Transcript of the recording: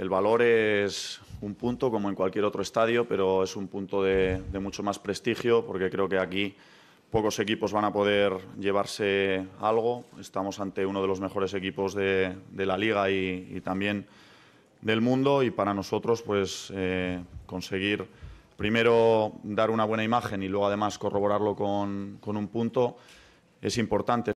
El valor es un punto como en cualquier otro estadio, pero es un punto de, mucho más prestigio porque creo que aquí pocos equipos van a poder llevarse algo. Estamos ante uno de los mejores equipos de, la liga y, también del mundo y para nosotros pues eh, conseguir primero dar una buena imagen y luego además corroborarlo con un punto es importante.